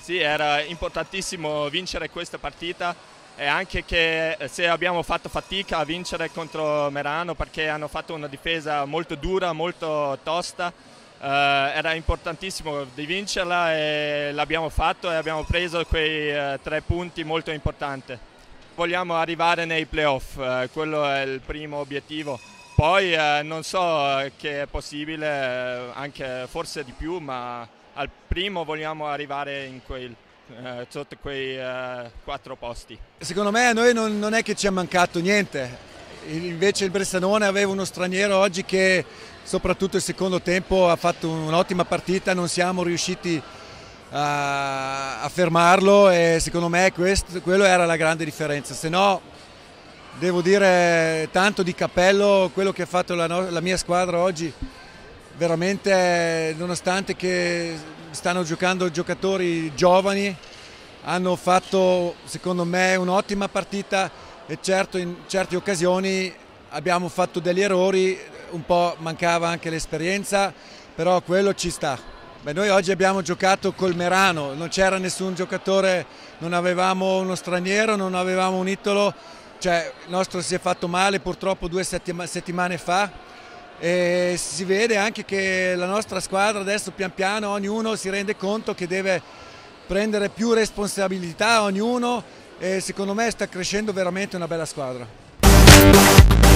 Sì, era importantissimo vincere questa partita e anche che eh, se abbiamo fatto fatica a vincere contro Merano perché hanno fatto una difesa molto dura, molto tosta, eh, era importantissimo di vincerla e l'abbiamo fatto e abbiamo preso quei eh, tre punti molto importanti. Vogliamo arrivare nei playoff, eh, quello è il primo obiettivo. Poi eh, non so eh, che è possibile, anche forse di più, ma al primo vogliamo arrivare in quel eh, sotto quei eh, quattro posti. Secondo me a noi non, non, è che ci è mancato niente, invece il Bressanone aveva uno straniero oggi che soprattutto il secondo tempo ha fatto un'ottima partita, non siamo riusciti a, a fermarlo e secondo me questo, quello era la grande differenza, se no devo dire tanto di cappello quello che ha fatto la, no la mia squadra oggi veramente nonostante che stanno giocando giocatori giovani, hanno fatto secondo me un'ottima partita e certo in certe occasioni abbiamo fatto degli errori, un po' mancava anche l'esperienza, però quello ci sta. Beh, noi oggi abbiamo giocato col Merano, non c'era nessun giocatore, non avevamo uno straniero, non avevamo un itolo, cioè, il nostro si è fatto male purtroppo due settima settimane fa e si vede anche che la nostra squadra adesso pian piano ognuno si rende conto che deve prendere più responsabilità ognuno e secondo me sta crescendo veramente una bella squadra.